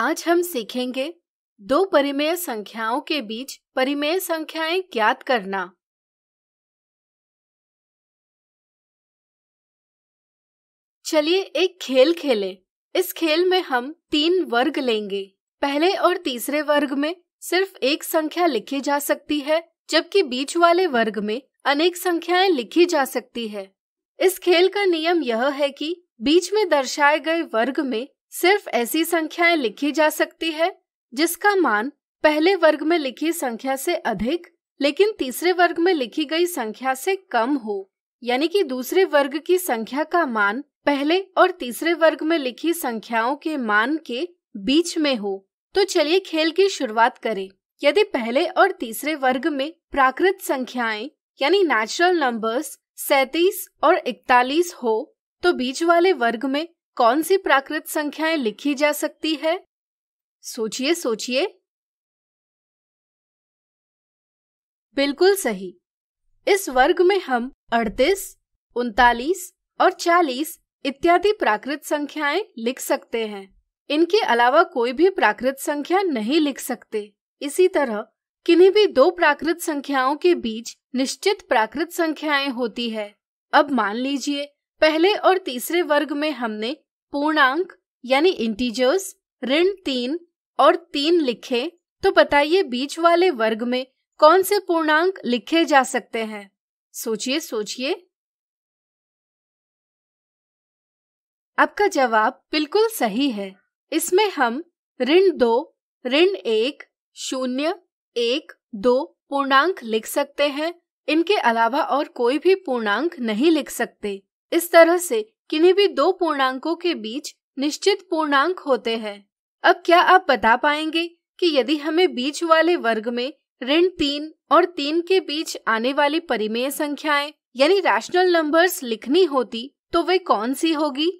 आज हम सीखेंगे दो परिमेय संख्याओं के बीच परिमेय संख्याएं ज्ञात करना चलिए एक खेल खेलें। इस खेल में हम तीन वर्ग लेंगे पहले और तीसरे वर्ग में सिर्फ एक संख्या लिखी जा सकती है जबकि बीच वाले वर्ग में अनेक संख्याएं लिखी जा सकती है इस खेल का नियम यह है कि बीच में दर्शाए गए वर्ग में सिर्फ ऐसी संख्याएं लिखी जा सकती है जिसका मान पहले वर्ग में लिखी संख्या से अधिक लेकिन तीसरे वर्ग में लिखी गई संख्या से कम हो यानी कि दूसरे वर्ग की संख्या का मान पहले और तीसरे वर्ग में लिखी संख्याओं के मान के बीच में हो तो चलिए खेल की शुरुआत करें यदि पहले और तीसरे वर्ग में प्राकृत संख्याएं यानी नेचुरल नंबर्स सैतीस और इकतालीस हो तो बीच वाले वर्ग में कौन सी प्राकृत संख्याएं लिखी जा सकती है सोचिए सोचिए बिल्कुल सही इस वर्ग में हम 38, उनतालीस और 40 इत्यादि प्राकृत संख्याएं लिख सकते हैं इनके अलावा कोई भी प्राकृत संख्या नहीं लिख सकते इसी तरह किन्हीं भी दो प्राकृत संख्याओं के बीच निश्चित प्राकृत संख्याएं होती है अब मान लीजिए पहले और तीसरे वर्ग में हमने पूर्णांक यानी इंटीजर्स ऋण तीन और तीन लिखे तो बताइए बीच वाले वर्ग में कौन से पूर्णांक लिखे जा सकते हैं सोचिए सोचिए आपका जवाब बिल्कुल सही है इसमें हम ऋण दो ऋण एक शून्य एक दो पूर्णांक लिख सकते हैं इनके अलावा और कोई भी पूर्णांक नहीं लिख सकते इस तरह से किन्हीं भी दो पूर्णांकों के बीच निश्चित पूर्णांक होते हैं अब क्या आप बता पाएंगे कि यदि हमें बीच वाले वर्ग में ऋण तीन और तीन के बीच आने वाली परिमेय संख्याएं यानी रैशनल नंबर्स लिखनी होती तो वे कौन सी होगी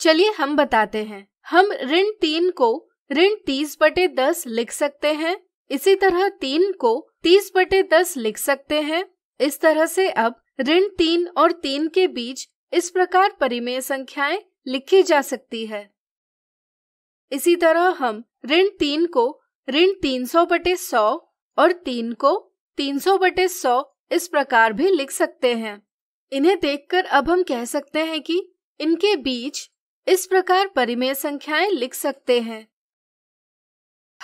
चलिए हम बताते हैं हम ऋण तीन को ऋण तीस बटे दस लिख सकते हैं इसी तरह तीन को तीस बटे दस लिख सकते हैं इस तरह से अब ऋण तीन और तीन के बीच इस प्रकार परिमेय संख्याएं लिखी जा सकती है इसी तरह हम ऋण तीन को ऋण तीन सौ बटे सौ और तीन को तीन सौ बटे सौ इस प्रकार भी लिख सकते हैं इन्हें देखकर अब हम कह सकते हैं कि इनके बीच इस प्रकार परिमेय संख्याएं लिख सकते हैं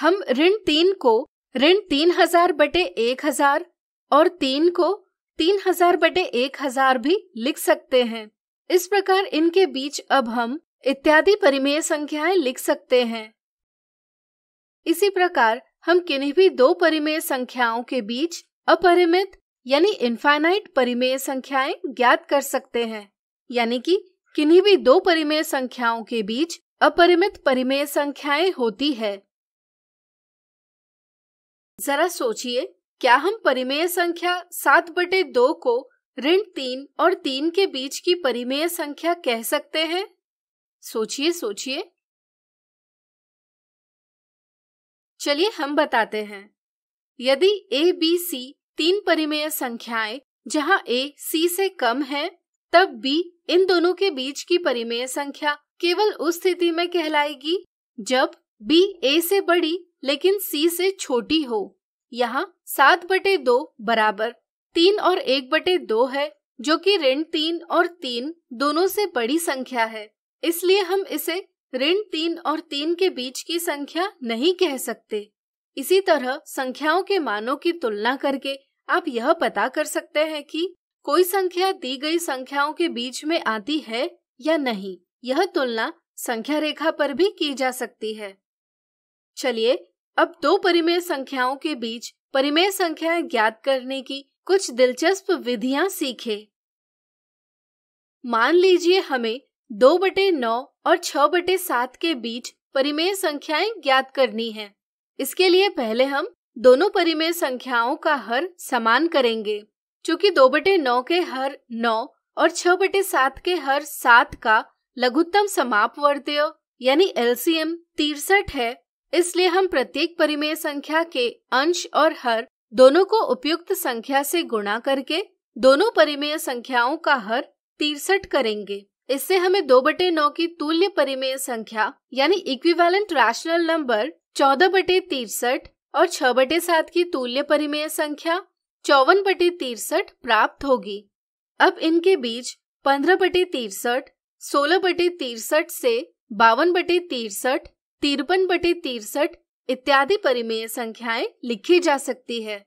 हम ऋण तीन को ऋण तीन हजार बटे एक हजार और तीन को तीन हजार बटे एक हजार भी लिख सकते हैं इस प्रकार इनके बीच अब हम इत्यादि परिमेय संख्याएं लिख सकते हैं इसी प्रकार हम किन्हीं भी दो परिमेय संख्याओं के बीच अपरिमित यानी इन्फाइनाइट परिमेय संख्याएं ज्ञात कर सकते हैं यानी कि किन्हीं भी दो परिमेय संख्याओं के बीच अपरिमित परिमेय संख्याएं होती है जरा सोचिए क्या हम परिमेय संख्या सात बटे दो को ऋण तीन और तीन के बीच की परिमेय संख्या कह सकते हैं सोचिए सोचिए चलिए हम बताते हैं यदि ए बी सी तीन परिमेय संख्याएं जहां ए सी से कम है तब बी इन दोनों के बीच की परिमेय संख्या केवल उस स्थिति में कहलाएगी जब बी ए से बड़ी लेकिन सी से छोटी हो यहाँ सात बटे दो बराबर तीन और एक बटे दो है जो कि ऋण तीन और तीन दोनों से बड़ी संख्या है इसलिए हम इसे ऋण तीन और तीन के बीच की संख्या नहीं कह सकते इसी तरह संख्याओं के मानों की तुलना करके आप यह पता कर सकते हैं कि कोई संख्या दी गई संख्याओं के बीच में आती है या नहीं यह तुलना संख्या रेखा पर भी की जा सकती है चलिए अब दो परिमेय संख्याओं के बीच परिमेय संख्याएं ज्ञात करने की कुछ दिलचस्प विधियां सीखे मान लीजिए हमें दो बटे नौ और छ बटे सात के बीच परिमेय संख्याएं ज्ञात करनी है इसके लिए पहले हम दोनों परिमेय संख्याओं का हर समान करेंगे चूंकि दो बटे नौ के हर नौ और छ बटे सात के हर सात का लघुत्तम समापवर्त्य यानी एलसीएम तिरसठ है इसलिए हम प्रत्येक परिमेय संख्या के अंश और हर दोनों को उपयुक्त संख्या से गुणा करके दोनों परिमेय संख्याओं का हर तिरसठ करेंगे इससे हमें दो बटे नौ की तुल्य परिमेय संख्या यानी इक्विवेलेंट रैशनल नंबर चौदह बटे तिरसठ और छह बटे सात की तुल्य परिमेय संख्या चौवन बटे तिरसठ प्राप्त होगी अब इनके बीच पंद्रह बटे तिरसठ सोलह बटे तिरसठ से बावन बटे तिरसठ तिरपन बटे तिरसठ इत्यादि परिमेय संख्याएं लिखी जा सकती है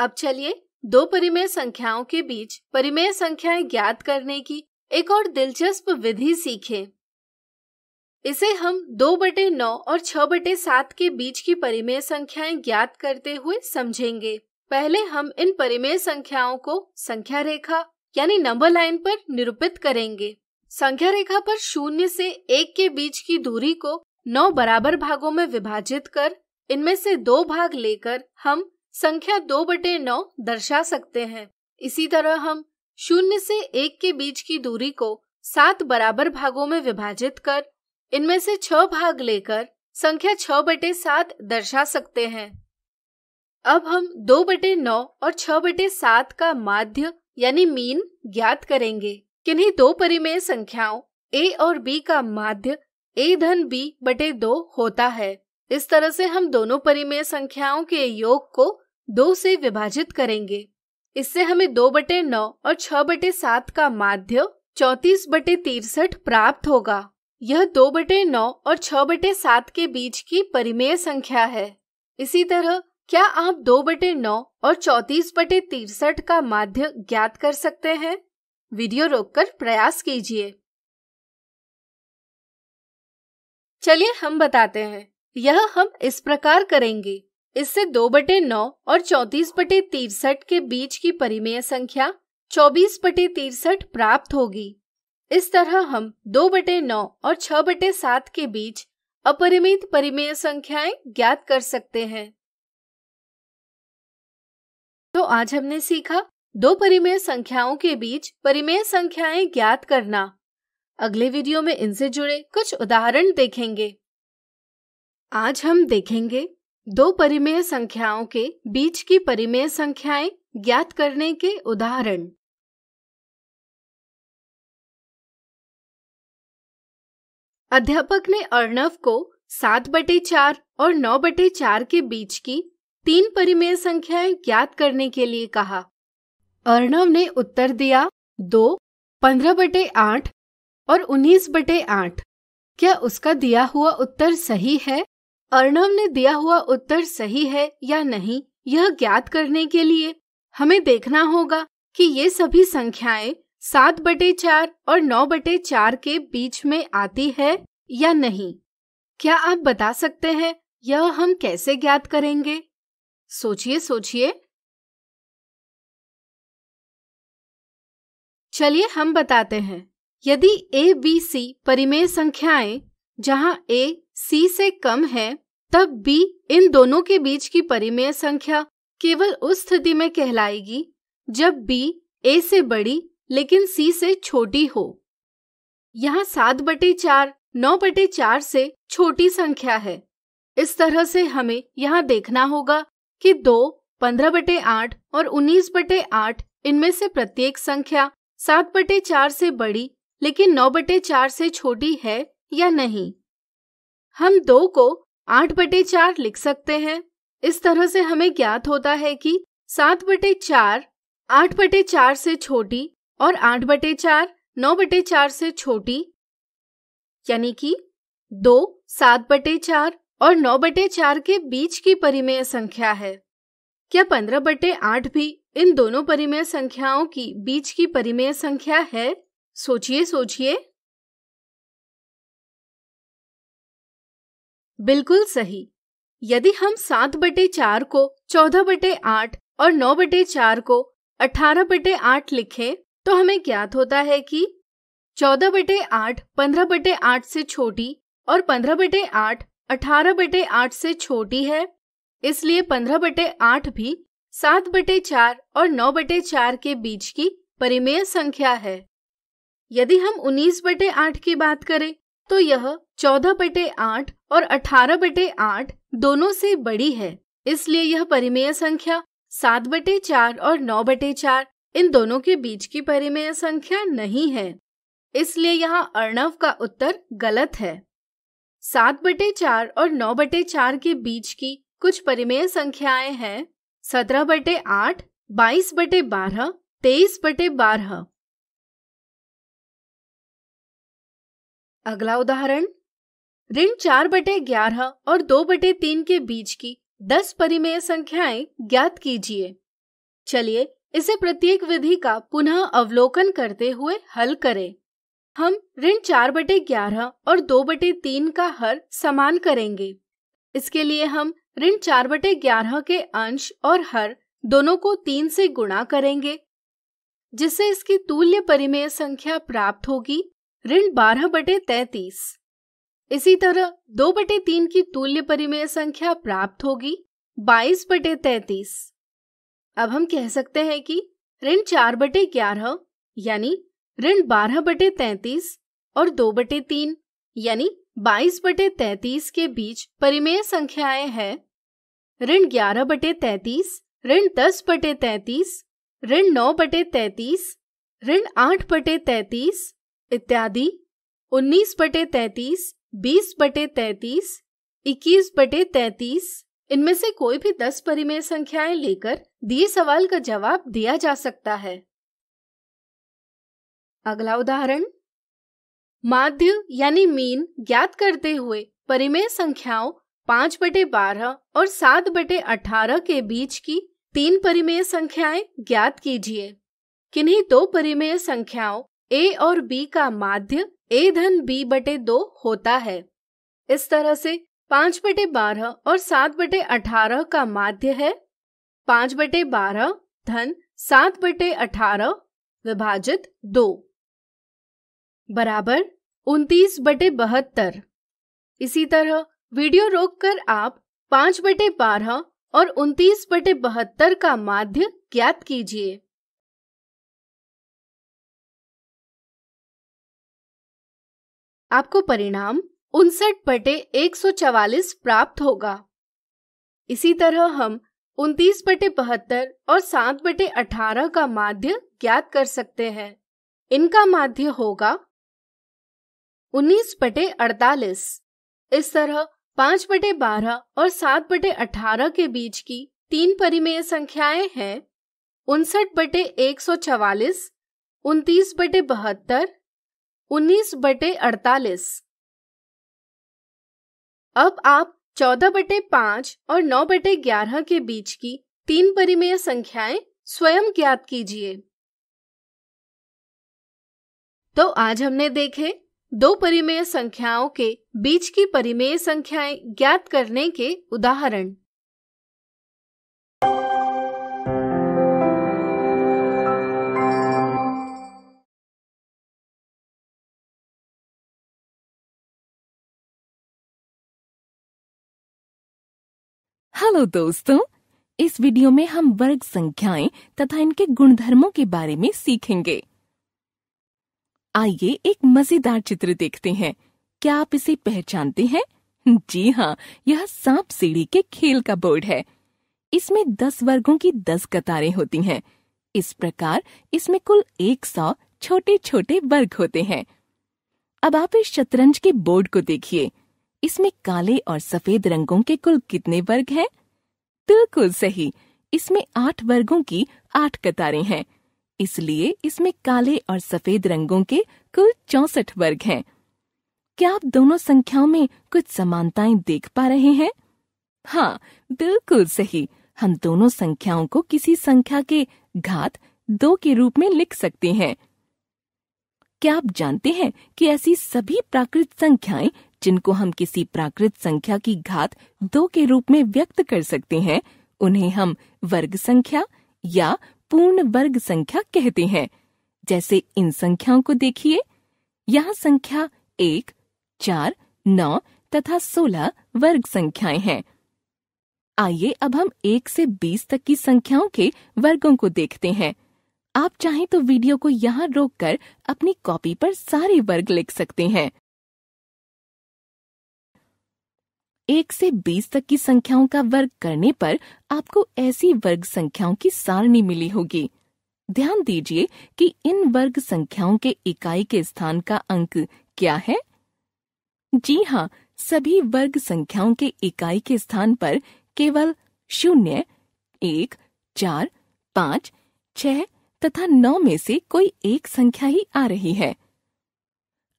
अब चलिए दो परिमेय संख्याओं के बीच परिमेय संख्याएं ज्ञात करने की एक और दिलचस्प विधि सीखें। इसे हम दो बटे नौ और छह बटे सात के बीच की परिमेय संख्याएं ज्ञात करते हुए समझेंगे पहले हम इन परिमेय संख्याओं को संख्या रेखा यानी नंबर लाइन पर निरूपित करेंगे संख्या रेखा पर शून्य से एक के बीच की दूरी को नौ बराबर भागों में विभाजित कर इनमें से दो भाग लेकर हम संख्या दो बटे नौ दर्शा सकते हैं इसी तरह हम शून्य से एक के बीच की दूरी को सात बराबर भागों में विभाजित कर इनमें से छह भाग लेकर संख्या छ बटे सात दर्शा सकते हैं अब हम दो बटे नौ और छह बटे सात का माध्य यानी मीन ज्ञात करेंगे किन्हीं दो परिमेय संख्याओं ए और बी का माध्य ए धन बी बटे दो होता है इस तरह से हम दोनों परिमेय संख्याओं के योग को दो से विभाजित करेंगे इससे हमें दो बटे नौ और छह बटे सात का माध्य चौतीस बटे तिरसठ प्राप्त होगा यह दो बटे नौ और छह बटे सात के बीच की परिमेय संख्या है इसी तरह क्या आप दो बटे नौ और चौतीस बटे तिरसठ का माध्य ज्ञात कर सकते हैं वीडियो रोककर प्रयास कीजिए चलिए हम बताते हैं यह हम इस प्रकार करेंगे इससे दो बटे नौ और चौतीस बटे तिरसठ के बीच की परिमेय संख्या चौबीस बटे तिरसठ प्राप्त होगी इस तरह हम दो बटे नौ और छह बटे सात के बीच अपरिमित परिमेय संख्याएं ज्ञात कर सकते हैं तो आज हमने सीखा दो परिमेय संख्याओं के बीच परिमेय संख्याएं ज्ञात करना अगले वीडियो में इनसे जुड़े कुछ उदाहरण देखेंगे आज हम देखेंगे दो परिमेय संख्याओं के बीच की परिमेय संख्याएं ज्ञात करने के उदाहरण अध्यापक ने अर्णव को सात बटे चार और नौ बटे चार के बीच की तीन परिमेय संख्याएं ज्ञात करने के लिए कहा अर्णव ने उत्तर दिया दो पंद्रह बटे आठ और उन्नीस बटे आठ क्या उसका दिया हुआ उत्तर सही है अर्णव ने दिया हुआ उत्तर सही है या नहीं यह ज्ञात करने के लिए हमें देखना होगा कि ये सभी संख्याएं सात बटे चार और नौ बटे चार के बीच में आती है या नहीं क्या आप बता सकते हैं यह हम कैसे ज्ञात करेंगे सोचिए सोचिए चलिए हम बताते हैं यदि ए बी सी परिमेय संख्याएं जहां ए सी से कम है तब बी इन दोनों के बीच की परिमेय संख्या केवल उस स्थिति में कहलाएगी जब बी ए से बड़ी लेकिन सी से छोटी हो यहाँ सात बटे चार नौ बटे चार से छोटी संख्या है इस तरह से हमें यहाँ देखना होगा कि दो पंद्रह बटे आठ और उन्नीस बटे आठ इनमें से प्रत्येक संख्या सात बटे चार से बड़ी लेकिन नौ बटे चार से छोटी है या नहीं हम दो को आठ बटे चार लिख सकते हैं इस तरह से हमें ज्ञात होता है कि सात बटे चार आठ बटे चार से छोटी और आठ बटे चार नौ बटे चार से छोटी यानी कि दो सात बटे चार और नौ बटे चार के बीच की परिमेय संख्या है क्या पंद्रह बटे आठ भी इन दोनों परिमेय संख्याओं की बीच की परिमेय संख्या है सोचिए सोचिए बिल्कुल सही यदि हम सात बटे चार को चौदह बटे आठ और नौ बटे चार को अठारह बटे आठ लिखे तो हमें ज्ञात होता है कि चौदह बटे आठ पंद्रह बटे आठ से छोटी और पंद्रह बटे आठ अठारह बटे आठ से छोटी है इसलिए पंद्रह बटे आठ भी सात बटे चार और नौ बटे चार के बीच की परिमेय संख्या है यदि हम 19 बटे आठ की बात करें तो यह 14 बटे आठ और 18 बटे आठ दोनों से बड़ी है इसलिए यह परिमेय संख्या सात बटे चार और नौ बटे चार इन दोनों के बीच की परिमेय संख्या नहीं है इसलिए यहाँ अर्णव का उत्तर गलत है सात बटे चार और नौ बटे चार के बीच की कुछ परिमेय संख्याएं हैं सत्रह बटे आठ बाईस बटे बारह तेईस बटे बारह अगला उदाहरण ऋण चार बटे ग्यारह और दो बटे तीन के बीच की दस परिमेय संख्याएं ज्ञात कीजिए चलिए इसे प्रत्येक विधि का पुनः अवलोकन करते हुए हल करें हम ऋण चार बटे ग्यारह और दो बटे तीन का हर समान करेंगे इसके लिए हम ऋण चार बटे ग्यारह के अंश और हर दोनों को तीन से गुणा करेंगे जिससे इसकी तुल्य परिमेय संख्या प्राप्त होगी ऋण बारह बटे तैतीस इसी तरह दो बटे तीन की तुल्य परिमेय संख्या प्राप्त होगी बाईस बटे तैतीस अब हम कह सकते हैं कि ऋण चार बटे ग्यारह यानी ऋण बारह बटे तैतीस और दो बटे तीन यानी बाईस बटे तैतीस के बीच परिमेय संख्याएं हैं ऋण ग्यारह बटे तैतीस ऋण दस बटे तैतीस ऋण नौ बटे तैतीस ऋण आठ बटे तैतीस इत्यादि उन्नीस बटे तैतीस बीस बटे तैतीस इक्कीस बटे तैतीस इनमें से कोई भी दस परिमेय संख्याएं लेकर दिए सवाल का जवाब दिया जा सकता है अगला उदाहरण माध्य यानी मीन ज्ञात करते हुए परिमेय संख्याओं पांच बटे बारह और सात बटे अठारह के बीच की तीन परिमेय संख्याएं ज्ञात कीजिए किन्हीं दो परिमेय संख्याओं ए और बी का माध्य ए धन बी बटे दो होता है इस तरह से पांच बटे बारह और सात बटे अठारह का माध्य है पांच बटे बारह धन सात बटे अठारह विभाजित दो बराबर उन्तीस बटे बहत्तर इसी तरह वीडियो रोककर आप पांच बटे बारह और उनतीस बटे बहत्तर का माध्य ज्ञात कीजिए आपको परिणाम उनसठ बटे एक प्राप्त होगा इसी तरह हम उनतीस बटे बहत्तर और सात बटे अठारह का माध्य ज्ञात कर सकते हैं इनका माध्य होगा उन्नीस बटे अड़तालीस इस तरह पांच बटे बारह और सात बटे अठारह के बीच की तीन परिमेय संख्याएं हैं उनसठ बटे एक सौ चवालीस उनतीस बटे बहत्तर उन्नीस बटे अड़तालीस अब आप चौदह बटे पांच और नौ बटे ग्यारह के बीच की तीन परिमेय संख्याएं स्वयं ज्ञात कीजिए तो आज हमने देखे दो परिमेय संख्याओं के बीच की परिमेय संख्याएं ज्ञात करने के उदाहरण हेलो दोस्तों इस वीडियो में हम वर्ग संख्याएं तथा इनके गुणधर्मों के बारे में सीखेंगे आइए एक मजेदार चित्र देखते हैं क्या आप इसे पहचानते हैं जी हाँ यह सांप सीढ़ी के खेल का बोर्ड है इसमें दस वर्गों की दस कतारें होती हैं इस प्रकार इसमें कुल एक सौ छोटे छोटे वर्ग होते हैं अब आप इस शतरंज के बोर्ड को देखिए इसमें काले और सफेद रंगों के कुल कितने वर्ग हैं? बिल्कुल सही इसमें आठ वर्गों की आठ कतारें हैं इसलिए इसमें काले और सफेद रंगों के कुल चौसठ वर्ग हैं क्या आप दोनों संख्याओं में कुछ समानताएं देख पा रहे हैं हाँ बिल्कुल सही हम दोनों संख्याओं को किसी संख्या के घात दो के रूप में लिख सकते हैं क्या आप जानते हैं कि ऐसी सभी प्राकृत संख्याएं जिनको हम किसी प्राकृत संख्या की घात दो के रूप में व्यक्त कर सकते हैं उन्हें हम वर्ग संख्या या पूर्ण वर्ग संख्या कहते हैं जैसे इन संख्याओं को देखिए यहाँ संख्या एक चार नौ तथा सोलह वर्ग संख्याएं हैं आइए अब हम एक से बीस तक की संख्याओं के वर्गों को देखते हैं आप चाहें तो वीडियो को यहाँ रोककर अपनी कॉपी पर सारे वर्ग लिख सकते हैं एक से बीस तक की संख्याओं का वर्ग करने पर आपको ऐसी वर्ग संख्याओं की सारणी मिली होगी ध्यान दीजिए कि इन वर्ग संख्याओं के इकाई के स्थान का अंक क्या है जी हाँ सभी वर्ग संख्याओं के इकाई के स्थान पर केवल शून्य एक चार पाँच छह तथा नौ में से कोई एक संख्या ही आ रही है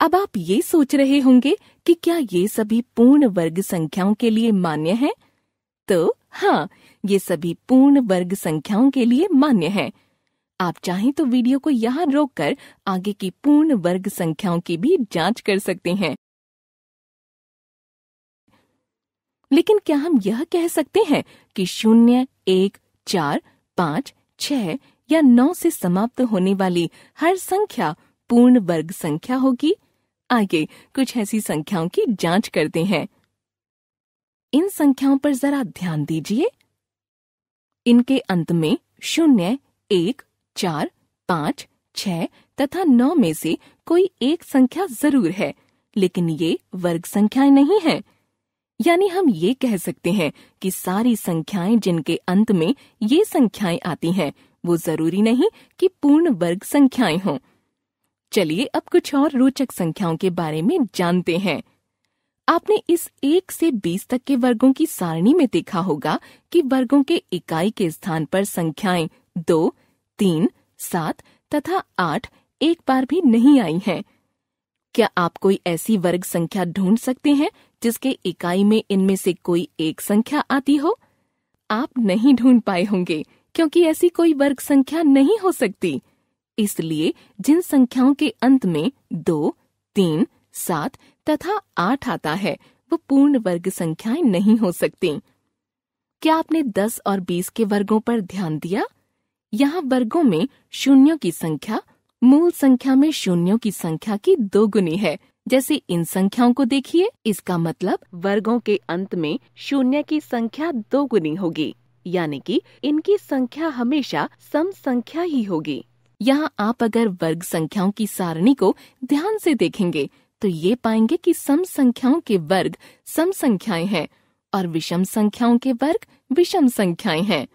अब आप ये सोच रहे होंगे कि क्या ये सभी पूर्ण वर्ग संख्याओं के लिए मान्य है तो हाँ ये सभी पूर्ण वर्ग संख्याओं के लिए मान्य है आप चाहें तो वीडियो को यहाँ रोककर आगे की पूर्ण वर्ग संख्याओं की भी जांच कर सकते हैं लेकिन क्या हम यह कह सकते हैं कि शून्य एक चार पाँच छह या नौ से समाप्त होने वाली हर संख्या पूर्ण वर्ग संख्या होगी आइए कुछ ऐसी संख्याओं की जांच करते हैं इन संख्याओं पर जरा ध्यान दीजिए इनके अंत में शून्य एक चार पाँच छ तथा नौ में से कोई एक संख्या जरूर है लेकिन ये वर्ग संख्याएं नहीं है यानी हम ये कह सकते हैं कि सारी संख्याएं जिनके अंत में ये संख्याएं आती हैं वो जरूरी नहीं कि पूर्ण वर्ग संख्याएं हों चलिए अब कुछ और रोचक संख्याओं के बारे में जानते हैं आपने इस एक से बीस तक के वर्गों की सारणी में देखा होगा कि वर्गों के इकाई के स्थान पर संख्याएं दो तीन सात तथा आठ एक बार भी नहीं आई हैं। क्या आप कोई ऐसी वर्ग संख्या ढूंढ सकते हैं जिसके इकाई में इनमें से कोई एक संख्या आती हो आप नहीं ढूंढ पाए होंगे क्योंकि ऐसी कोई वर्ग संख्या नहीं हो सकती इसलिए जिन संख्याओं के अंत में दो तीन सात तथा आठ आता है वो पूर्ण वर्ग संख्याएं नहीं हो सकती क्या आपने दस और बीस के वर्गों पर ध्यान दिया यहाँ वर्गों में शून्यों की संख्या मूल संख्या में शून्यों की संख्या की दो गुनी है जैसे इन संख्याओं को देखिए इसका मतलब वर्गों के अंत में शून्य की संख्या दो गुनी होगी यानी कि इनकी संख्या हमेशा सम संख्या ही होगी यहाँ आप अगर वर्ग संख्याओं की सारणी को ध्यान से देखेंगे तो ये पाएंगे कि सम संख्याओं के वर्ग सम संख्याएं हैं और विषम संख्याओं के वर्ग विषम संख्याएं हैं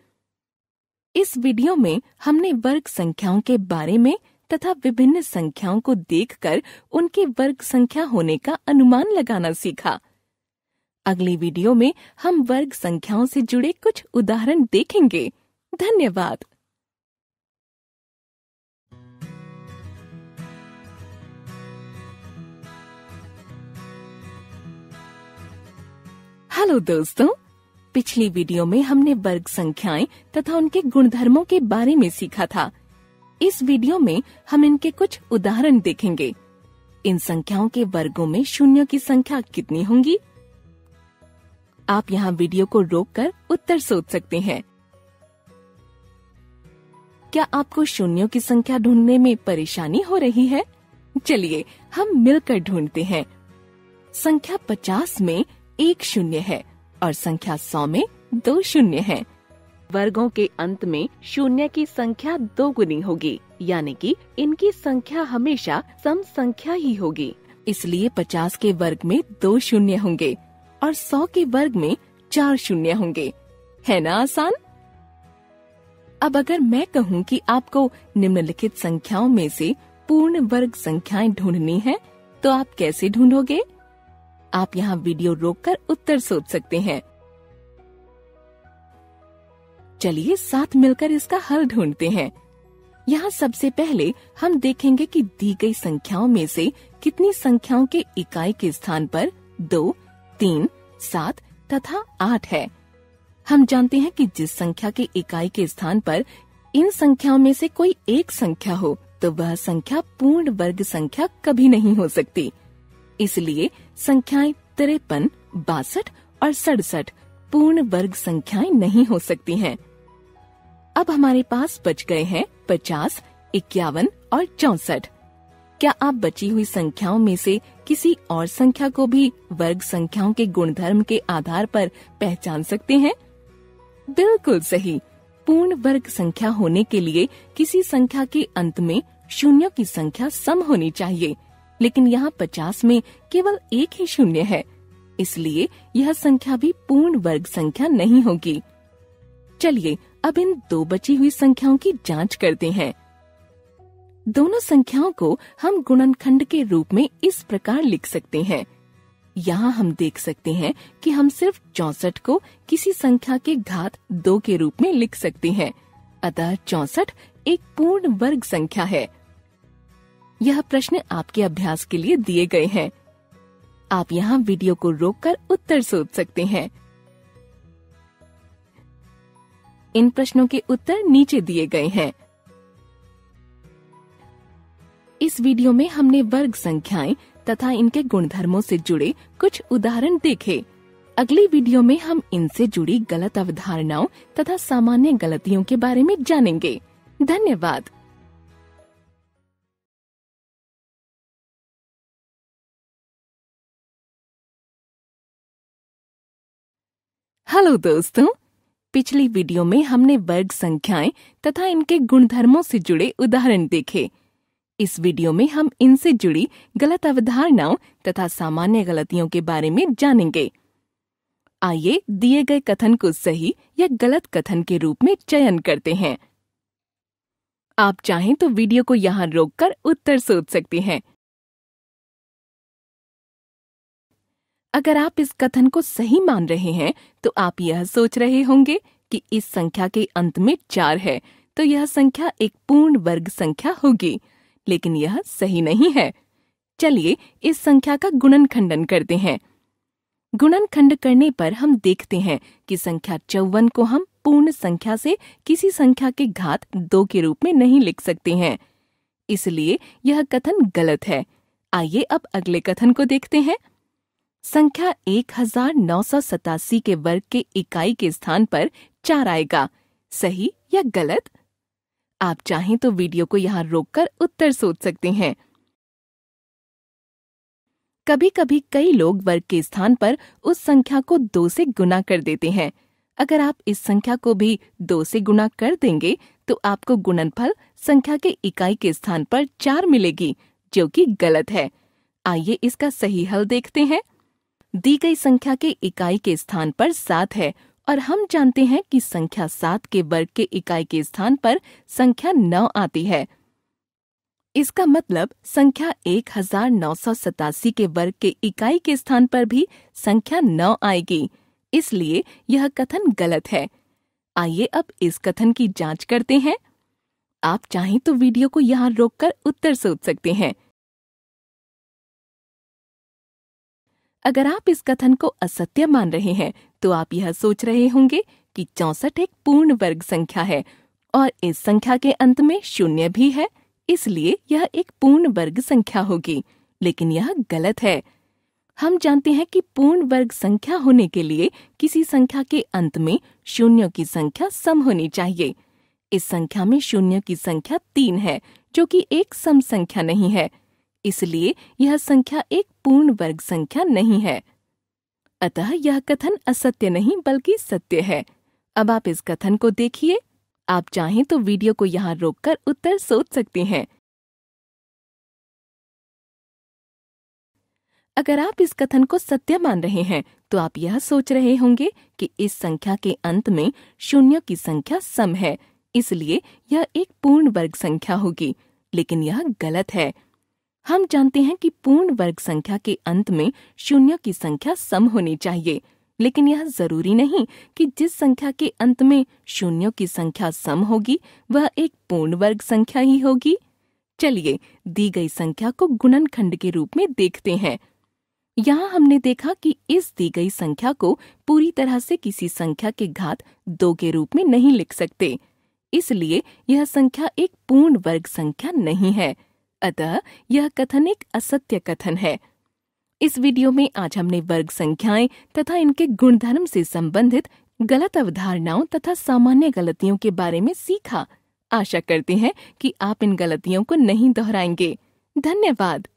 इस वीडियो में हमने वर्ग संख्याओं के बारे में तथा विभिन्न संख्याओं को देखकर उनके वर्ग संख्या होने का अनुमान लगाना सीखा अगली वीडियो में हम वर्ग संख्याओं से जुड़े कुछ उदाहरण देखेंगे धन्यवाद हेलो दोस्तों पिछली वीडियो में हमने वर्ग संख्याएं तथा उनके गुणधर्मों के बारे में सीखा था इस वीडियो में हम इनके कुछ उदाहरण देखेंगे इन संख्याओं के वर्गों में शून्य की संख्या कितनी होंगी आप यहाँ वीडियो को रोककर उत्तर सोच सकते हैं क्या आपको शून्यों की संख्या ढूंढने में परेशानी हो रही है चलिए हम मिलकर ढूंढते हैं संख्या 50 में एक शून्य है और संख्या सौ में दो शून्य है वर्गों के अंत में शून्य की संख्या दो गुनी होगी यानी कि इनकी संख्या हमेशा सम संख्या ही होगी इसलिए पचास के वर्ग में दो शून्य होंगे और सौ के वर्ग में चार शून्य होंगे है ना आसान अब अगर मैं कहूँ कि आपको निम्नलिखित संख्याओं में से पूर्ण वर्ग संख्याएं ढूंढनी है तो आप कैसे ढूंढोगे आप यहाँ वीडियो रोककर उत्तर सोच सकते हैं चलिए साथ मिलकर इसका हल ढूंढते हैं यहाँ सबसे पहले हम देखेंगे कि दी गई संख्याओं में से कितनी संख्याओं के इकाई के स्थान पर दो तीन सात तथा आठ है हम जानते हैं कि जिस संख्या के इकाई के स्थान पर इन संख्याओं में से कोई एक संख्या हो तो वह संख्या पूर्ण वर्ग संख्या कभी नहीं हो सकती इसलिए संख्याएं तिरपन बासठ और सड़सठ पूर्ण वर्ग संख्याएं नहीं हो सकती हैं। अब हमारे पास बच गए हैं पचास इक्यावन और चौसठ क्या आप बची हुई संख्याओं में से किसी और संख्या को भी वर्ग संख्याओं के गुणधर्म के आधार पर पहचान सकते हैं बिल्कुल सही पूर्ण वर्ग संख्या होने के लिए किसी संख्या के अंत में शून्यों की संख्या सम होनी चाहिए लेकिन यहाँ पचास में केवल एक ही शून्य है इसलिए यह संख्या भी पूर्ण वर्ग संख्या नहीं होगी चलिए अब इन दो बची हुई संख्याओं की जांच करते हैं दोनों संख्याओं को हम गुणनखंड के रूप में इस प्रकार लिख सकते हैं यहाँ हम देख सकते हैं कि हम सिर्फ चौसठ को किसी संख्या के घात दो के रूप में लिख सकते हैं अतः चौसठ एक पूर्ण वर्ग संख्या है यह प्रश्न आपके अभ्यास के लिए दिए गए हैं आप यहाँ वीडियो को रोककर उत्तर सोच सकते हैं इन प्रश्नों के उत्तर नीचे दिए गए हैं इस वीडियो में हमने वर्ग संख्याएं तथा इनके गुणधर्मों से जुड़े कुछ उदाहरण देखे अगली वीडियो में हम इनसे जुड़ी गलत अवधारणाओं तथा सामान्य गलतियों के बारे में जानेंगे धन्यवाद हेलो दोस्तों पिछली वीडियो में हमने वर्ग संख्याएं तथा इनके गुणधर्मों से जुड़े उदाहरण देखे इस वीडियो में हम इनसे जुड़ी गलत अवधारणाओं तथा सामान्य गलतियों के बारे में जानेंगे आइए दिए गए कथन को सही या गलत कथन के रूप में चयन करते हैं आप चाहें तो वीडियो को यहाँ रोककर उत्तर सोच सकते हैं अगर आप इस कथन को सही मान रहे हैं तो आप यह सोच रहे होंगे कि इस संख्या के अंत में चार है तो यह संख्या एक पूर्ण वर्ग संख्या होगी लेकिन यह सही नहीं है चलिए इस संख्या का गुणन खंडन करते हैं गुणन खंड करने पर हम देखते हैं कि संख्या चौवन को हम पूर्ण संख्या से किसी संख्या के घात दो के रूप में नहीं लिख सकते हैं इसलिए यह कथन गलत है आइए अब अगले कथन को देखते हैं संख्या एक हजार नौ सौ सतासी के वर्ग के इकाई के स्थान पर चार आएगा सही या गलत आप चाहें तो वीडियो को यहाँ रोककर उत्तर सोच सकते हैं कभी कभी कई लोग वर्ग के स्थान पर उस संख्या को दो से गुना कर देते हैं अगर आप इस संख्या को भी दो से गुना कर देंगे तो आपको गुणनफल संख्या के इकाई के स्थान पर चार मिलेगी जो कि गलत है आइए इसका सही हल देखते हैं दी गई संख्या के इकाई के स्थान पर सात है और हम जानते हैं कि संख्या सात के वर्ग के इकाई के स्थान पर संख्या नौ आती है इसका मतलब संख्या एक हजार नौ सौ सतासी के वर्ग के इकाई के स्थान पर भी संख्या नौ आएगी इसलिए यह कथन गलत है आइए अब इस कथन की जांच करते हैं आप चाहें तो वीडियो को यहाँ रोककर उत्तर सोच सकते हैं अगर आप इस कथन को असत्य मान रहे हैं तो आप यह सोच रहे होंगे कि चौसठ एक पूर्ण वर्ग संख्या है और इस संख्या के अंत में शून्य भी है इसलिए यह एक पूर्ण वर्ग संख्या होगी लेकिन यह गलत है हम जानते हैं कि पूर्ण वर्ग संख्या होने के लिए किसी संख्या के अंत में शून्यों की संख्या सम होनी चाहिए इस संख्या में शून्य की संख्या तीन है जो कि एक सम संख्या नहीं है इसलिए यह संख्या एक पूर्ण वर्ग संख्या नहीं है अतः यह कथन असत्य नहीं बल्कि सत्य है अब आप इस कथन को देखिए आप चाहें तो वीडियो को यहाँ रोककर उत्तर सोच सकती हैं अगर आप इस कथन को सत्य मान रहे हैं तो आप यह सोच रहे होंगे कि इस संख्या के अंत में शून्य की संख्या सम है इसलिए यह एक पूर्ण वर्ग संख्या होगी लेकिन यह गलत है हम जानते हैं कि पूर्ण वर्ग संख्या के अंत में शून्य की संख्या सम होनी चाहिए लेकिन यह जरूरी नहीं कि जिस संख्या के अंत में शून्यों की संख्या सम होगी वह एक पूर्ण वर्ग संख्या ही होगी चलिए दी गई संख्या को गुणनखंड के रूप में देखते हैं यहाँ हमने देखा कि इस दी गई संख्या को पूरी तरह से किसी संख्या के घात दो के रूप में नहीं लिख सकते इसलिए यह संख्या एक पूर्ण वर्ग संख्या नहीं है अतः यह कथन एक असत्य कथन है इस वीडियो में आज हमने वर्ग संख्याएं तथा इनके गुणधर्म से संबंधित गलत अवधारणाओं तथा सामान्य गलतियों के बारे में सीखा आशा करते हैं कि आप इन गलतियों को नहीं दोहराएंगे धन्यवाद